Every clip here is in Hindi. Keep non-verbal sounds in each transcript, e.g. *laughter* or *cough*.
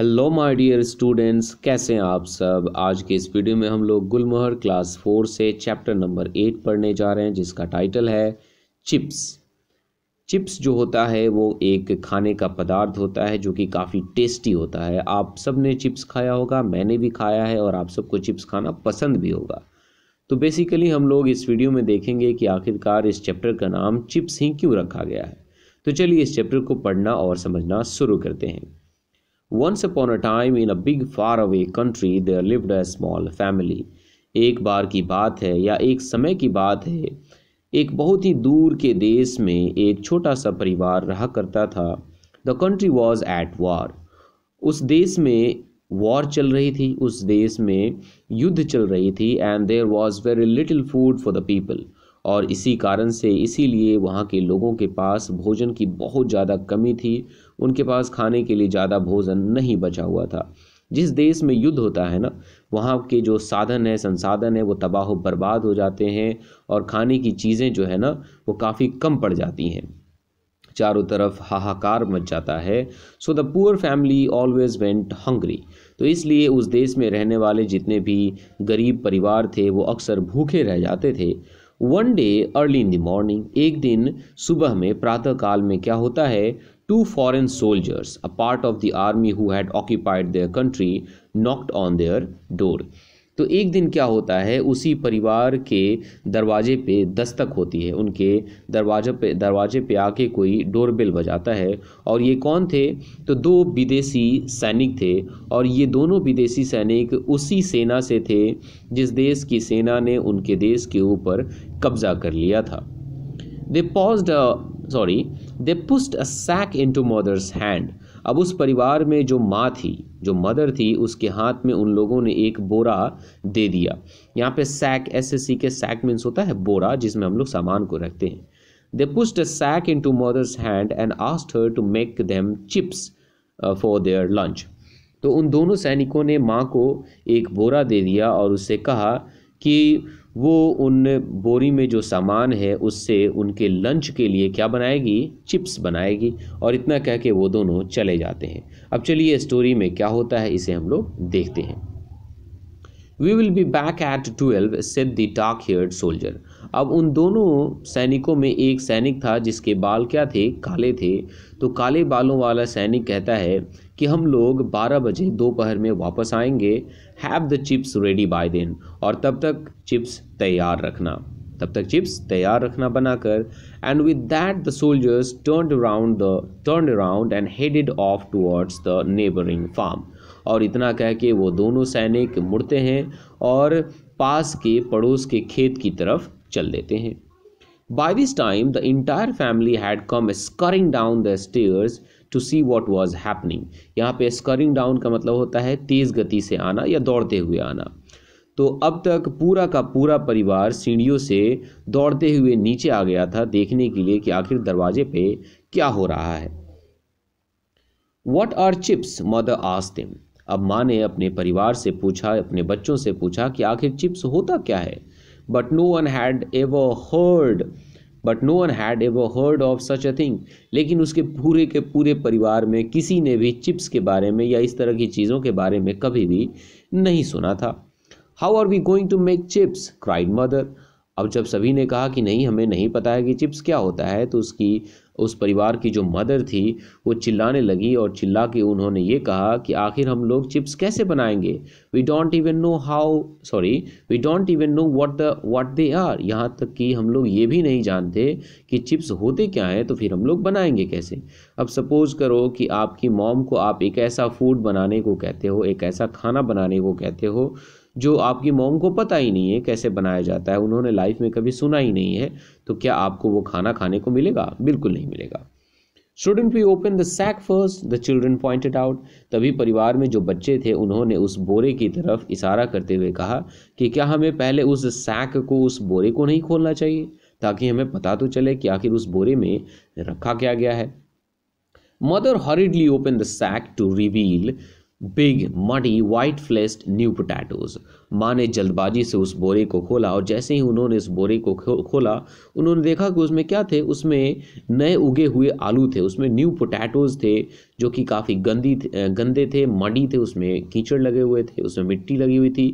हेलो माय डियर स्टूडेंट्स कैसे हैं आप सब आज के इस वीडियो में हम लोग गुलमोहर क्लास फोर से चैप्टर नंबर एट पढ़ने जा रहे हैं जिसका टाइटल है चिप्स चिप्स जो होता है वो एक खाने का पदार्थ होता है जो कि काफ़ी टेस्टी होता है आप सब ने चिप्स खाया होगा मैंने भी खाया है और आप सबको चिप्स खाना पसंद भी होगा तो बेसिकली हम लोग इस वीडियो में देखेंगे कि आखिरकार इस चैप्टर का नाम चिप्स ही क्यों रखा गया है तो चलिए इस चैप्टर को पढ़ना और समझना शुरू करते हैं once upon a time in a big far away country there lived a small family एक बार की बात है या एक समय की बात है एक बहुत ही दूर के देश में एक छोटा सा परिवार रहा करता था the country was at war उस देश में वॉर चल रही थी उस देश में युद्ध चल रही थी and there was very little food for the people और इसी कारण से इसीलिए वहाँ के लोगों के पास भोजन की बहुत ज़्यादा कमी थी उनके पास खाने के लिए ज़्यादा भोजन नहीं बचा हुआ था जिस देश में युद्ध होता है ना वहाँ के जो साधन है संसाधन है वो तबाह बर्बाद हो जाते हैं और खाने की चीज़ें जो है ना वो काफ़ी कम पड़ जाती हैं चारों तरफ हाहाकार मच जाता है so the poor family always went hungry तो इसलिए उस देश में रहने वाले जितने भी गरीब परिवार थे वो अक्सर भूखे रह जाते थे one day early in the morning एक दिन सुबह में प्रातःकाल में क्या होता है Two foreign soldiers, a part of the army who had occupied their country, knocked on their door. तो एक दिन क्या होता है उसी परिवार के दरवाजे पे दस्तक होती है उनके दरवाजे पे दरवाजे पे आके कोई डोरबेल बजाता है और ये कौन थे तो दो विदेशी सैनिक थे और ये दोनों विदेशी सैनिक उसी सेना से थे जिस देश की सेना ने उनके देश के ऊपर कब्जा कर लिया था they pause sorry they pushed a sack into mother's hand अब उस परिवार में जो माँ थी जो मदर थी उसके हाथ में उन लोगों ने एक बोरा दे दिया यहाँ पे सैक एस एस सी के सैक मीन्स होता है बोरा जिसमें हम लोग सामान को रखते हैं they pushed a sack into mother's hand and asked her to make them chips for their lunch तो उन दोनों सैनिकों ने माँ को एक बोरा दे दिया और उससे कहा कि वो उन बोरी में जो सामान है उससे उनके लंच के लिए क्या बनाएगी चिप्स बनाएगी और इतना कह के वो दोनों चले जाते हैं अब चलिए स्टोरी में क्या होता है इसे हम लोग देखते हैं we will be back at twelve said the dark haired soldier अब उन दोनों सैनिकों में एक सैनिक था जिसके बाल क्या थे काले थे तो काले बालों वाला सैनिक कहता है कि हम लोग 12 बजे दोपहर में वापस आएंगे have the chips ready by then और तब तक चिप्स तैयार रखना तब तक चिप्स तैयार रखना बनाकर and with that the soldiers turn around the turn around and headed off towards the neighbouring farm और इतना कह के वो दोनों सैनिक मुड़ते हैं और पास के पड़ोस के खेत की तरफ चल देते हैं by this time the entire family had come scurrying down the stairs to see what was happening यहाँ पे स्करिंग डाउन का मतलब होता है तेज़ गति से आना या दौड़ते हुए आना तो अब तक पूरा का पूरा परिवार सीढ़ियों से दौड़ते हुए नीचे आ गया था देखने के लिए कि आखिर दरवाजे पे क्या हो रहा है what are chips mother asked him अब माँ ने अपने परिवार से पूछा अपने बच्चों से पूछा कि आखिर चिप्स होता क्या है but no one had ever heard but no one had ever heard of such a thing लेकिन उसके पूरे के पूरे परिवार में किसी ने भी चिप्स के बारे में या इस तरह की चीज़ों के बारे में कभी भी नहीं सुना था how are we going to make chips cried mother अब जब सभी ने कहा कि नहीं हमें नहीं पता है कि चिप्स क्या होता है तो उसकी उस परिवार की जो मदर थी वो चिल्लाने लगी और चिल्ला के उन्होंने ये कहा कि आखिर हम लोग चिप्स कैसे बनाएंगे we don't even know how sorry we don't even know what the what they are यहाँ तक कि हम लोग ये भी नहीं जानते कि चिप्स होते क्या हैं तो फिर हम लोग बनाएंगे कैसे अब सपोज़ करो कि आपकी मॉम को आप एक ऐसा फूड बनाने को कहते हो एक ऐसा खाना बनाने को कहते हो जो आपकी मोम को पता ही नहीं है कैसे बनाया जाता है उन्होंने लाइफ में कभी सुना ही नहीं है तो क्या आपको वो खाना खाने को मिलेगा बिल्कुल नहीं मिलेगा student we open the sack first the children pointed out तभी परिवार में जो बच्चे थे उन्होंने उस बोरे की तरफ इशारा करते हुए कहा कि क्या हमें पहले उस सैक को उस बोरे को नहीं खोलना चाहिए ताकि हमें पता तो चले कि आखिर उस बोरे में रखा क्या गया है mother hurriedly open the sack to reveal big muddy white fleshed new potatoes माँ ने जल्दबाजी से उस बोरे को खोला और जैसे ही उन्होंने इस बोरे को खोला उन्होंने देखा कि उसमें क्या थे उसमें नए उगे हुए आलू थे उसमें न्यू पोटैटोज थे जो कि काफ़ी गंदी गंदे थे मडी थे उसमें कीचड़ लगे हुए थे उसमें मिट्टी लगी हुई थी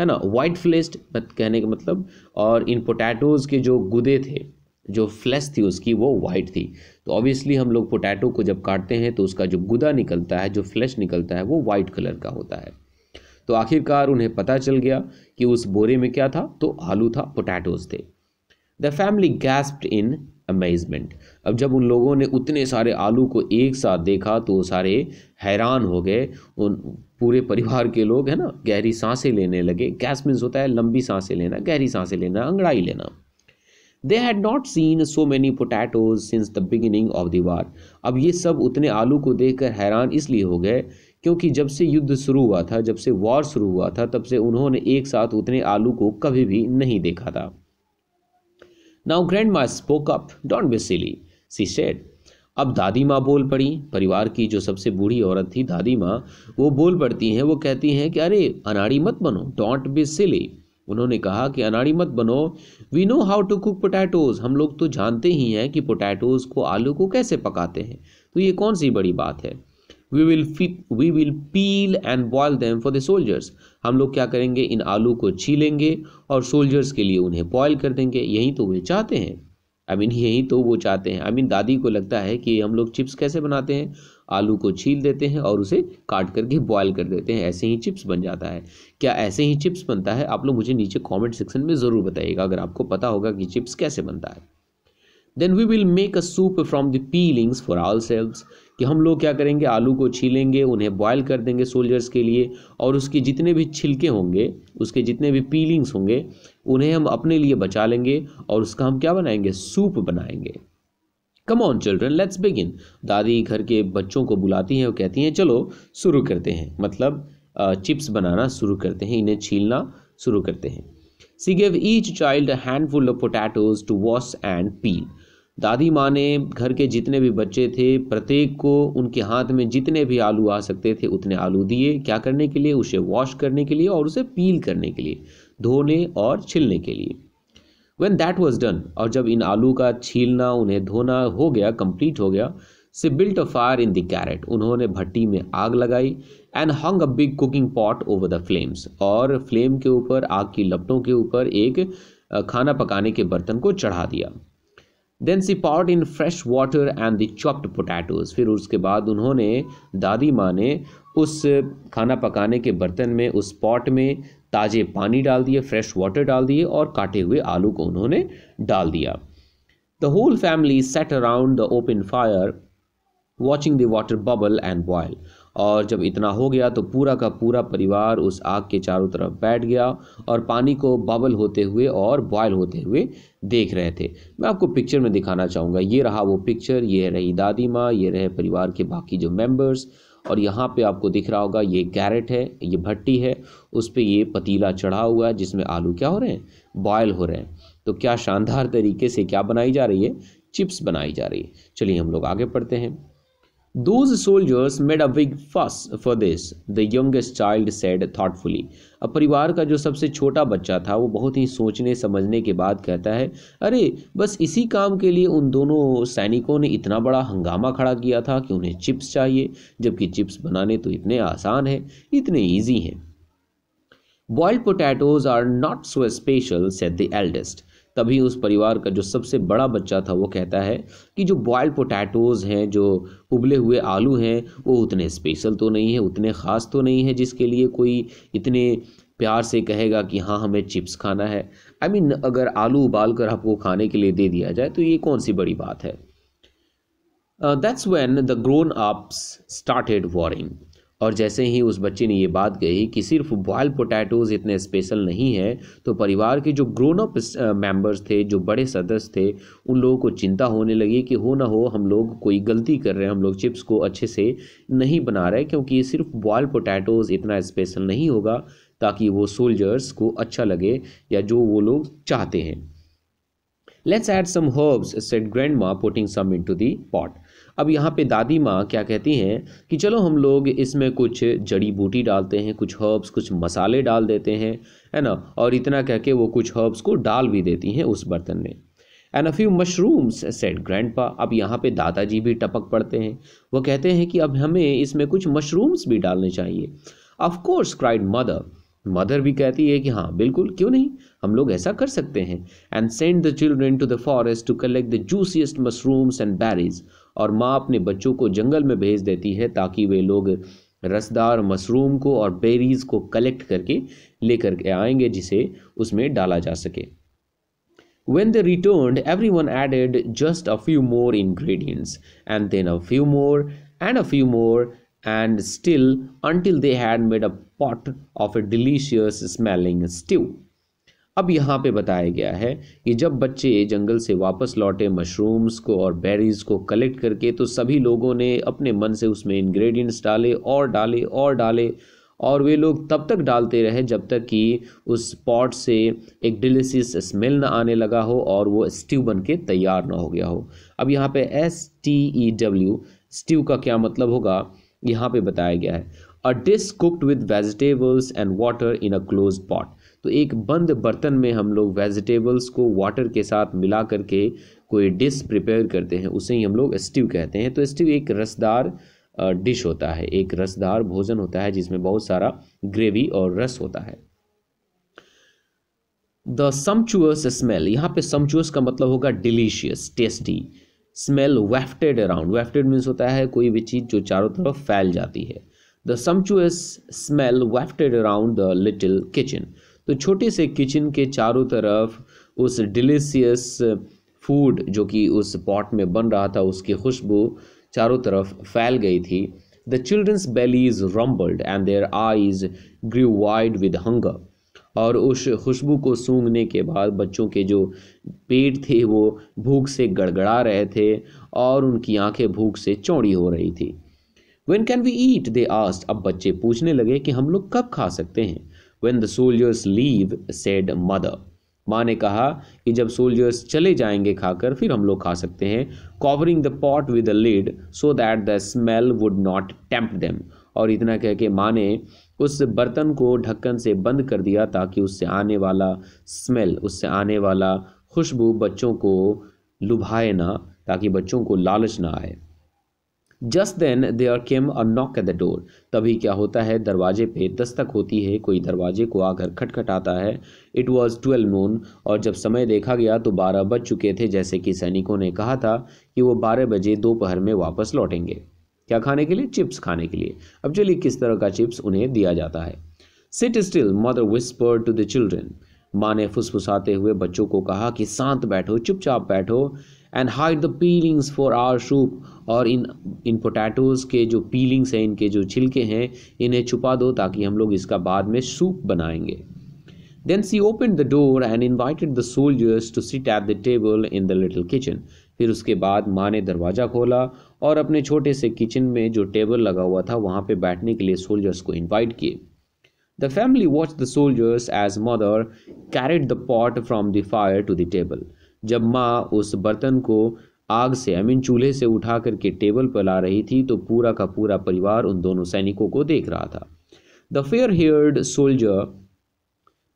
है ना वाइट फ्लेस्ड कहने का मतलब और इन पोटैटोज़ के जो गुदे थे जो फ्लैश थी उसकी वो वाइट थी तो ऑब्वियसली हम लोग पोटैटो को जब काटते हैं तो उसका जो गुदा निकलता है जो फ्लैश निकलता है वो वाइट कलर का होता है तो आखिरकार उन्हें पता चल गया कि उस बोरे में क्या था तो आलू था पोटैटोज थे the family gasped in amazement अब जब उन लोगों ने उतने सारे आलू को एक साथ देखा तो वो सारे हैरान हो गए उन पूरे परिवार के लोग है ना गहरी सांसें लेने लगे गैस मीन्स होता है लंबी सांसें लेना गहरी सांसें लेना अंगड़ाई लेना they had not seen so many potatoes since the beginning of the war अब ये सब उतने आलू को देखकर हैरान इसलिए हो गए क्योंकि जब से युद्ध शुरू हुआ था जब से वॉर शुरू हुआ था तब से उन्होंने एक साथ उतने आलू को कभी भी नहीं देखा था now grandma spoke up don't be silly she said अब दादी माँ बोल पड़ी परिवार की जो सबसे बूढ़ी औरत थी दादी माँ वो बोल पड़ती हैं वो कहती हैं कि अरे अनाड़ी मत बनो डोंट बी सिली उन्होंने कहा कि अनाड़ी मत बनो we know how to cook potatoes हम लोग तो जानते ही हैं कि पोटैटोज़ को आलू को कैसे पकाते हैं तो ये कौन सी बड़ी बात है we will we will peel and boil them for the soldiers हम लोग क्या करेंगे इन आलू को छीलेंगे और सोल्जर्स के लिए उन्हें बॉयल कर देंगे यही तो वे चाहते हैं आई मीन यही तो वो चाहते हैं आई मीन दादी को लगता है कि हम लोग चिप्स कैसे बनाते हैं आलू को छील देते हैं और उसे काट करके बॉयल कर देते हैं ऐसे ही चिप्स बन जाता है क्या ऐसे ही चिप्स बनता है आप लोग मुझे नीचे कमेंट सेक्शन में ज़रूर बताइएगा अगर आपको पता होगा कि चिप्स कैसे बनता है then we will make a soup from the peelings for ourselves कि हम लोग क्या करेंगे आलू को छीलेंगे उन्हें बॉयल कर देंगे सोल्जर्स के लिए और उसके जितने भी छिलके होंगे उसके जितने भी पीलिंग्स होंगे उन्हें हम अपने लिए बचा लेंगे और उसका हम क्या बनाएंगे सूप बनाएंगे come on children let's begin दादी घर के बच्चों को बुलाती हैं और कहती हैं चलो शुरू करते हैं मतलब चिप्स बनाना शुरू करते हैं इन्हें छीलना शुरू करते हैं she gave each child handful of potatoes to wash and peel दादी माँ ने घर के जितने भी बच्चे थे प्रत्येक को उनके हाथ में जितने भी आलू आ सकते थे उतने आलू दिए क्या करने के लिए उसे वॉश करने के लिए और उसे पील करने के लिए धोने और छिलने के लिए वेन दैट वॉज डन और जब इन आलू का छीलना उन्हें धोना हो गया कंप्लीट हो गया she built a fire in the grate उन्होंने भट्टी में आग लगाई and hung a big cooking pot over the flames और फ्लेम के ऊपर आग की लपटों के ऊपर एक खाना पकाने के बर्तन को चढ़ा दिया then she put in fresh water and the chopped potatoes फिर उसके बाद उन्होंने दादी माँ ने उस खाना पकाने के बर्तन में उस पॉट में ताज़े पानी डाल दिए फ्रेश वाटर डाल दिए और काटे हुए आलू को उन्होंने डाल दिया the whole family sat around the open fire watching the water bubble and boil और जब इतना हो गया तो पूरा का पूरा परिवार उस आग के चारों तरफ बैठ गया और पानी को बबल होते हुए और बॉयल होते हुए देख रहे थे मैं आपको पिक्चर में दिखाना चाहूँगा ये रहा वो पिक्चर ये रही दादी माँ ये रहे परिवार के बाकी जो मेम्बर्स और यहाँ पे आपको दिख रहा होगा ये कैरेट है ये भट्टी है उस पर ये पतीला चढ़ा हुआ है जिसमें आलू क्या हो रहे हैं बॉयल हो रहे हैं तो क्या शानदार तरीके से क्या बनाई जा रही है चिप्स बनाई जा रही है चलिए हम लोग आगे पढ़ते हैं Those soldiers made a big fuss for this, the youngest child said thoughtfully. अब परिवार का जो सबसे छोटा बच्चा था वो बहुत ही सोचने समझने के बाद कहता है अरे बस इसी काम के लिए उन दोनों सैनिकों ने इतना बड़ा हंगामा खड़ा किया था कि उन्हें चिप्स चाहिए जबकि चिप्स बनाने तो इतने आसान हैं इतने ईजी हैं boiled potatoes are not so special said the eldest तभी उस परिवार का जो सबसे बड़ा बच्चा था वो कहता है कि जो बॉयल्ड पोटैटोज़ हैं जो उबले हुए आलू हैं वो उतने स्पेशल तो नहीं है उतने ख़ास तो नहीं है जिसके लिए कोई इतने प्यार से कहेगा कि हाँ हमें चिप्स खाना है आई I मीन mean, अगर आलू उबाल कर आपको खाने के लिए दे दिया जाए तो ये कौन सी बड़ी बात है that's when the grown ups started worrying और जैसे ही उस बच्चे ने ये बात कही कि सिर्फ बॉयल पोटैटोज़ इतने स्पेशल नहीं हैं तो परिवार के जो ग्रोन अप मेम्बर्स थे जो बड़े सदस्य थे उन लोगों को चिंता होने लगी कि हो ना हो हम लोग कोई गलती कर रहे हैं हम लोग चिप्स को अच्छे से नहीं बना रहे क्योंकि ये सिर्फ बॉयल पोटैटोज़ इतना स्पेशल नहीं होगा ताकि वो सोल्जर्स को अच्छा लगे या जो वो लोग चाहते हैं let's add some herbs said grandma putting some into the pot अब यहाँ पे दादी माँ क्या कहती हैं कि चलो हम लोग इसमें कुछ जड़ी बूटी डालते हैं कुछ हर्ब्स कुछ मसाले डाल देते हैं है ना और इतना कह के वो कुछ हर्ब्स को डाल भी देती हैं उस बर्तन में and a few mushrooms said grandpa अब यहाँ पे दादाजी भी टपक पड़ते हैं वो कहते हैं कि अब हमें इसमें कुछ मशरूम्स भी डालने चाहिए ऑफकोर्स क्राइड मदर मदर भी कहती है कि हाँ बिल्कुल क्यों नहीं हम लोग ऐसा कर सकते हैं and send the children to the forest to collect the juiciest mushrooms and berries और माँ अपने बच्चों को जंगल में भेज देती है ताकि वे लोग रसदार मशरूम को और बेरीज़ को कलेक्ट करके लेकर के आएंगे जिसे उसमें डाला जा सके When they returned, everyone added just a few more ingredients, and then a few more, and a few more, and still until they had made a pot of a delicious smelling stew. अब यहाँ पे बताया गया है कि जब बच्चे जंगल से वापस लौटे मशरूम्स को और बेरीज़ को कलेक्ट करके तो सभी लोगों ने अपने मन से उसमें इंग्रेडिएंट्स डाले और डाले और डाले और वे लोग तब तक डालते रहे जब तक कि उस पॉट से एक डिलिशियस स्मेल ना आने लगा हो और वो स्ट्यू बन के तैयार ना हो गया हो अब यहाँ पे S T E W stew का क्या मतलब होगा यहाँ पे बताया गया है a dish cooked with vegetables and water in a close pot तो एक बंद बर्तन में हम लोग वेजिटेबल्स को वाटर के साथ मिला करके कोई डिश प्रिपेयर करते हैं उसे ही हम लोग स्टीव कहते हैं तो स्टीव एक रसदार डिश होता है एक रसदार भोजन होता है जिसमें बहुत सारा ग्रेवी और रस होता है द समचुअस स्मेल यहाँ पे समचुअस का मतलब होगा delicious tasty smell wafted around wafted means होता है कोई भी चीज़ जो चारों तरफ फैल जाती है the sumptuous smell wafted around the little kitchen तो छोटे से किचन के चारों तरफ उस डिलीशियस फूड जो कि उस पॉट में बन रहा था उसकी खुशबू चारों तरफ फैल गई थी the children's bellies rumbled and their eyes grew wide with hunger और उस खुशबू को सूंघने के बाद बच्चों के जो पेट थे वो भूख से गड़गड़ा रहे थे और उनकी आंखें भूख से चौड़ी हो रही थी when can we eat they asked अब बच्चे पूछने लगे कि हम लोग कब खा सकते हैं when the soldiers leave said mother माँ ने कहा कि जब सोल्जर्स चले जाएंगे खाकर फिर हम लोग खा सकते हैं covering the pot with a lid so that the smell would not tempt them और इतना कह के माँ ने उस बर्तन को ढक्कन से बंद कर दिया ताकि उससे आने वाला स्मेल उससे आने वाला खुशबू बच्चों को लुभाए ना ताकि बच्चों को लालच ना आए just then there came a knock at the door तभी क्या होता है दरवाजे पे दस्तक होती है कोई दरवाजे को आकर खटखटाता है इट वॉज ट्वेल्व नून और जब समय देखा गया तो बारह बज चुके थे जैसे कि सैनिकों ने कहा था कि वो बारह बजे दोपहर में वापस लौटेंगे क्या खाने के लिए चिप्स खाने के लिए अब चलिए किस तरह का चिप्स उन्हें दिया जाता है sit still mother whisper to the children माँ ने फुसफुसाते हुए बच्चों को कहा कि शांत बैठो चुपचाप बैठो and hide the peelings for our soup और इन इन पोटैटोज़ के जो पीलिंग्स हैं इनके जो छिलके हैं इन्हें छुपा दो ताकि हम लोग इसका बाद में सूप बनाएंगे then she open the door and invited the soldiers to sit at the table in the little kitchen फिर उसके बाद माँ ने दरवाज़ा खोला और अपने छोटे से किचन में जो टेबल लगा हुआ था वहाँ पर बैठने के लिए सोल्जर्स को इन्वाइट किए The family watched the soldiers as mother carried the pot from the fire to the table. जब माँ उस बर्तन को आग से अमीन चूल्हे से उठा करके टेबल पर ला रही थी तो पूरा का पूरा परिवार उन दोनों सैनिकों को देख रहा था the fair haired soldier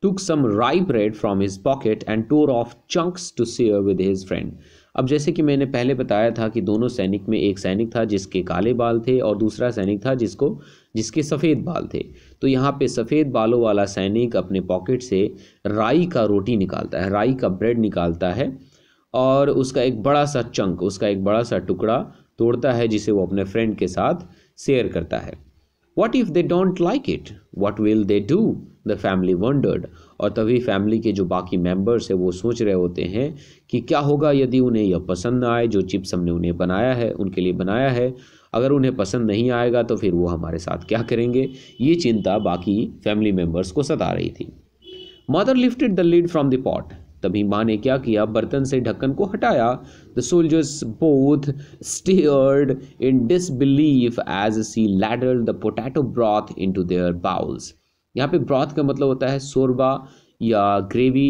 took some rye bread from his pocket and tore off chunks to share with his friend अब जैसे कि मैंने पहले बताया था कि दोनों सैनिक में एक सैनिक था जिसके काले बाल थे और दूसरा सैनिक था जिसको जिसके सफ़ेद बाल थे तो यहाँ पे सफ़ेद बालों वाला सैनिक अपने पॉकेट से राई का रोटी निकालता है राई का ब्रेड निकालता है और उसका एक बड़ा सा चंक उसका एक बड़ा सा टुकड़ा तोड़ता है जिसे वो अपने फ्रेंड के साथ शेयर करता है what if they don't like it what will they do the family wondered और तभी फैमिली के जो बाकी मेम्बर्स है वो सोच रहे होते हैं कि क्या होगा यदि उन्हें यह पसंद ना आए जो चिप्स हमने उन्हें बनाया है उनके लिए बनाया है अगर उन्हें पसंद नहीं आएगा तो फिर वो हमारे साथ क्या करेंगे ये चिंता बाकी फैमिली मेम्बर्स को सता रही थी mother lifted the lid from the pot तभी माँ ने क्या किया बर्तन से ढक्कन को हटाया the soldiers both stared in disbelief as she ladled the potato broth into their bowls यहाँ पे ब्रॉथ का मतलब होता है शोरबा या ग्रेवी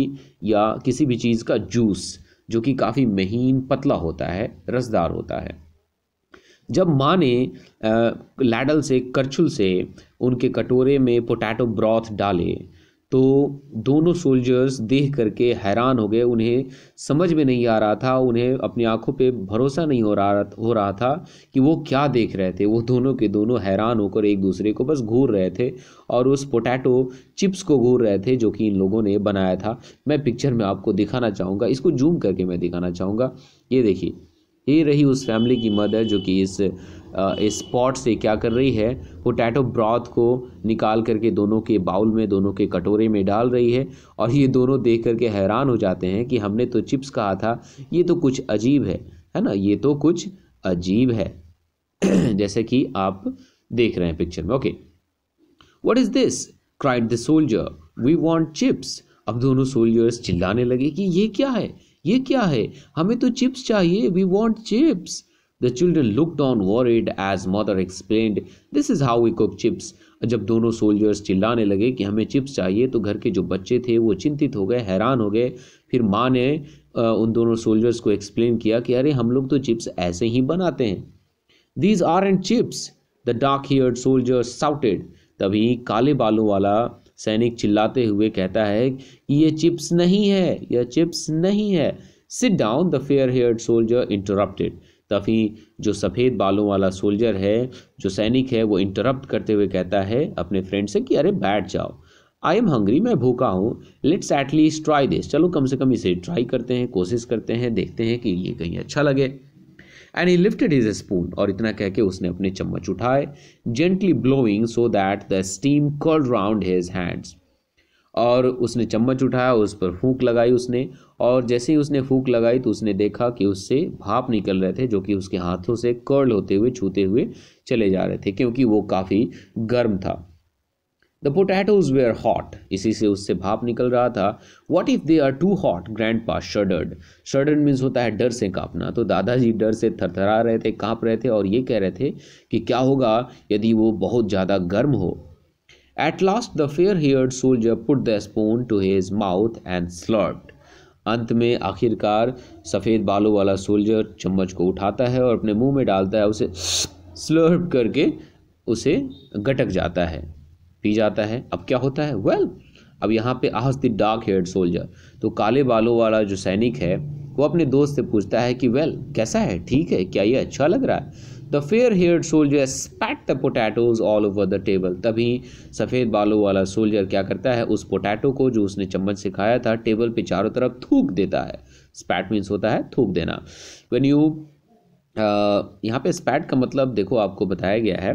या किसी भी चीज़ का जूस जो कि काफ़ी महीन पतला होता है रसदार होता है जब माँ ने लैडल से करछुल से उनके कटोरे में पोटैटो ब्रॉथ डाले तो दोनों सोल्जर्स देख करके हैरान हो गए उन्हें समझ में नहीं आ रहा था उन्हें अपनी आंखों पे भरोसा नहीं हो रहा हो रहा था कि वो क्या देख रहे थे वो दोनों के दोनों हैरान होकर एक दूसरे को बस घूर रहे थे और उस पोटैटो चिप्स को घूर रहे थे जो कि इन लोगों ने बनाया था मैं पिक्चर में आपको दिखाना चाहूँगा इसको जूम करके मैं दिखाना चाहूँगा ये देखिए ये रही उस फैमिली की मदर जो कि इस इस पॉट से क्या कर रही है पोटैटो ब्रॉथ को निकाल करके दोनों के बाउल में दोनों के कटोरे में डाल रही है और ये दोनों देख करके हैरान हो जाते हैं कि हमने तो चिप्स कहा था ये तो कुछ अजीब है है ना ये तो कुछ अजीब है *clears throat* जैसे कि आप देख रहे हैं पिक्चर में okay what is this cried the soldier we want chips अब दोनों सोल्जर्स चिल्लाने लगे कि ये क्या है ये क्या है हमें तो चिप्स चाहिए we want chips the children looked on worried as mother explain this is how we cook chips जब दोनों सोल्जर्स चिल्लाने लगे कि हमें चिप्स चाहिए तो घर के जो बच्चे थे वो चिंतित हो गए हैरान हो गए फिर माँ ने उन दोनों सोल्जर्स को एक्सप्लेन किया कि अरे हम लोग तो चिप्स ऐसे ही बनाते हैं these aren't chips the dark haired soldier shouted तभी काले बालों वाला सैनिक चिल्लाते हुए कहता है कि ये चिप्स नहीं है यह चिप्स नहीं है sit down the fair haired soldier interrupted तभी जो सफ़ेद बालों वाला सोल्जर है जो सैनिक है वो इंटरप्ट करते हुए कहता है अपने फ्रेंड से कि अरे बैठ जाओ आई एम हंग्री मैं भूखा हूँ लेट्स एटलीस्ट ट्राई दिस चलो कम से कम इसे ट्राई करते हैं कोशिश करते हैं देखते हैं कि ये कहीं अच्छा लगे and he lifted his a spoon और इतना कह के उसने अपने चम्मच उठाए gently blowing so that the steam curl round his hands और उसने चम्मच उठाया उस पर फूक लगाई उसने और जैसे ही उसने फूंक लगाई तो उसने देखा कि उससे भाप निकल रहे थे जो कि उसके हाथों से कर्ल होते हुए छूते हुए चले जा रहे थे क्योंकि वो काफ़ी गर्म था द पोटैटोज वेयर हॉट इसी से उससे भाप निकल रहा था what if they are too hot grandpa shuddered शर्डर्ड means होता है डर से कांपना तो दादाजी डर से थरथरा रहे थे कांप रहे थे और ये कह रहे थे कि क्या होगा यदि वो बहुत ज़्यादा गर्म हो At last the fair haired soldier put the spoon to his mouth and slurped. अंत में आखिरकार सफ़ेद बालों वाला सोल्जर चम्मच को उठाता है और अपने मुंह में डालता है उसे स्लर्प करके उसे गटक जाता है पी जाता है अब क्या होता है वेल well, अब यहाँ पे आहस द डार्क हेड सोल्जर तो काले बालों वाला जो सैनिक है वो अपने दोस्त से पूछता है कि वेल well, कैसा है ठीक है क्या ये अच्छा लग रहा है the fair hair soldier spat the potatoes all over the table तभी सफ़ेद बालों वाला सोल्जर क्या करता है उस पोटैटो को जो उसने चम्मच से खाया था टेबल पे चारों तरफ थूक देता है स्पैट मीन्स होता है थूक देना वेन यू uh, यहाँ पे स्पैट का मतलब देखो आपको बताया गया है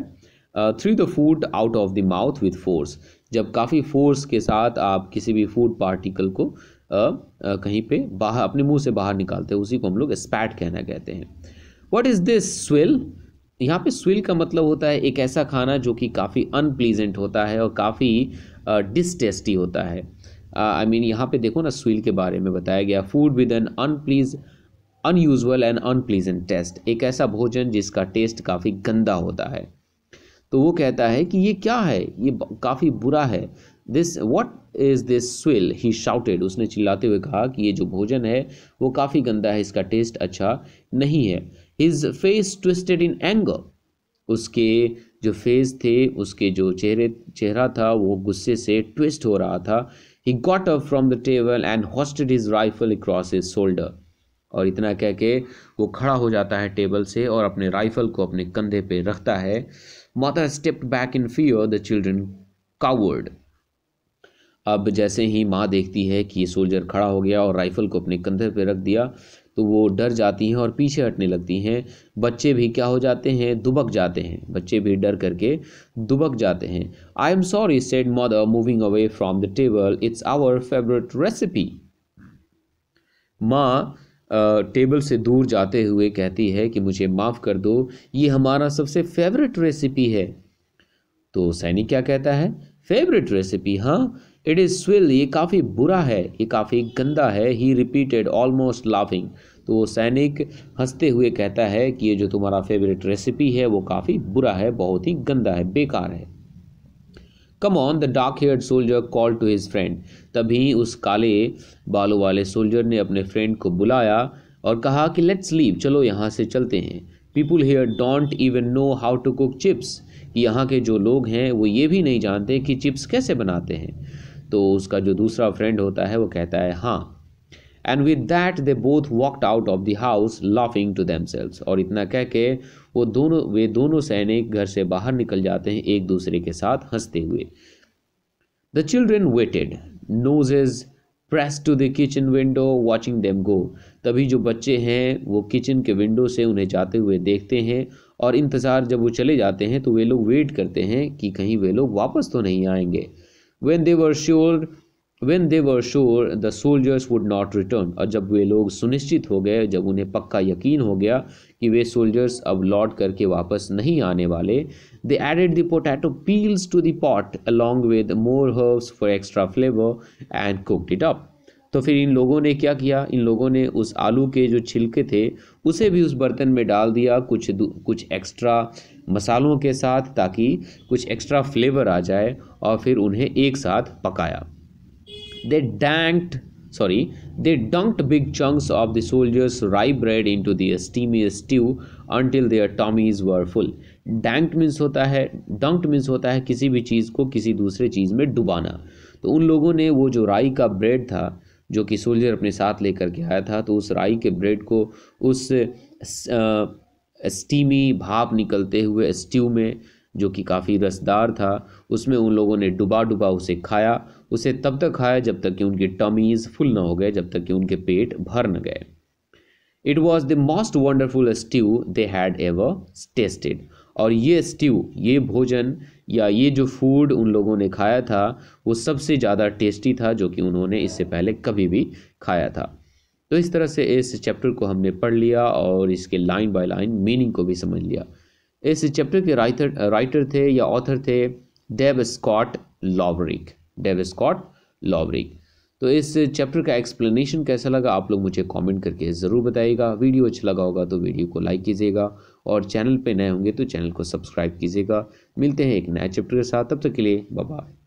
threw the food out of the mouth with force जब काफ़ी फोर्स के साथ आप किसी भी फूड पार्टिकल को uh, uh, कहीं पे बाहर अपने मुंह से बाहर निकालते हैं उसी को हम लोग स्पैट कहना कहते हैं वट इज़ दिस स्विल यहाँ पे स्विल का मतलब होता है एक ऐसा खाना जो कि काफ़ी अनप्लीजेंट होता है और काफ़ी डिसटेस्टी होता है आई मीन यहाँ पे देखो ना स्विल के बारे में बताया गया food with an unpleas unusual and unpleasant taste एक ऐसा भोजन जिसका टेस्ट काफ़ी गंदा होता है तो वो कहता है कि ये क्या है ये काफ़ी बुरा है this what is this swill he shouted उसने चिल्लाते हुए कहा कि ये जो भोजन है वो काफ़ी गंदा है इसका टेस्ट अच्छा नहीं है his face twisted in anger उसके जो फेस थे उसके जो चेहरे चेहरा था वो गुस्से से ट्विस्ट हो रहा था he got up from the table and hoisted his rifle across his shoulder और इतना कह के वो खड़ा हो जाता है टेबल से और अपने राइफल को अपने कंधे पे रखता है mother step back in fear the children cowered अब जैसे ही माँ देखती है कि ये सोल्जर खड़ा हो गया और राइफल को अपने कंधे पे रख दिया तो वो डर जाती हैं और पीछे हटने लगती हैं बच्चे भी क्या हो जाते हैं दुबक जाते हैं बच्चे भी डर करके दुबक जाते हैं I am sorry said mother moving away from the table it's our favourite recipe माँ टेबल से दूर जाते हुए कहती है कि मुझे माफ़ कर दो ये हमारा सबसे फेवरेट रेसिपी है तो सैनिक क्या कहता है फेवरेट रेसिपी हाँ इट इज़ स्विल ये काफ़ी बुरा है ये काफ़ी गंदा है ही रिपीटेड ऑलमोस्ट लाफिंग तो वो सैनिक हंसते हुए कहता है कि ये जो तुम्हारा फेवरेट रेसिपी है वो काफ़ी बुरा है बहुत ही गंदा है बेकार है come on the dark hair soldier call to his friend तभी उस काले बालों वाले सोल्जर ने अपने फ्रेंड को बुलाया और कहा कि लेट्स लीव चलो यहाँ से चलते हैं people here don't even know how to cook chips यहाँ के जो लोग हैं वो ये भी नहीं जानते कि चिप्स कैसे बनाते हैं तो उसका जो दूसरा फ्रेंड होता है वो कहता है हाँ and with that they both walked out of the house laughing to them और इतना कह के वो दोनों वे दोनों सैनिक घर से बाहर निकल जाते हैं एक दूसरे के साथ हंसते हुए the children waited noses pressed to the kitchen window watching them go तभी जो बच्चे हैं वो किचन के विंडो से उन्हें जाते हुए देखते हैं और इंतज़ार जब वो चले जाते हैं तो वे लोग वेट करते हैं कि कहीं वे लोग वापस तो नहीं आएंगे when they were sure when they were sure the soldiers would not return और जब वे लोग सुनिश्चित हो गए जब उन्हें पक्का यकीन हो गया कि वे सोल्जर्स अब लौट करके वापस नहीं आने वाले they added the potato peels to the pot along with more herbs for extra flavour and cooked it up तो फिर इन लोगों ने क्या किया इन लोगों ने उस आलू के जो छिलके थे उसे भी उस बर्तन में डाल दिया कुछ कुछ एक्स्ट्रा मसालों के साथ ताकि कुछ एक्स्ट्रा फ्लेवर आ जाए और फिर उन्हें एक साथ पकाया they dunked they they big big of the soldiers soldiers bread into the steamy stew until their tummies were full dunked means होता है डंक्ड मीन्स होता है किसी भी चीज़ को किसी दूसरे चीज़ में डुबाना तो उन लोगों ने वो जो राई का ब्रेड था जो कि सोल्जर अपने साथ लेकर के आया था तो उस राई के ब्रेड को उस स्टीमी भाप निकलते हुए स्ट्यू में जो कि काफ़ी रसदार था उसमें उन लोगों ने डुबा डुबा उसे खाया उसे तब तक खाया जब तक कि उनके टमीज़ फुल ना हो गए जब तक कि उनके पेट भर न गए it was the most wonderful stew they had ever tasted और ये स्ट्यू ये भोजन या ये जो फूड उन लोगों ने खाया था वो सबसे ज़्यादा टेस्टी था जो कि उन्होंने इससे पहले कभी भी खाया था तो इस तरह से इस चैप्टर को हमने पढ़ लिया और इसके लाइन बाय लाइन मीनिंग को भी समझ लिया इस चैप्टर के राइटर राइटर थे या ऑथर थे Dave Scott Lobrick Dave Scott Lobrick तो इस चैप्टर का एक्सप्लेनेशन कैसा लगा आप लोग मुझे कमेंट करके ज़रूर बताइएगा वीडियो अच्छा लगा होगा तो वीडियो को लाइक कीजिएगा और चैनल पे नए होंगे तो चैनल को सब्सक्राइब कीजिएगा मिलते हैं एक नए चैप्टर के साथ तब तक के लिए बाय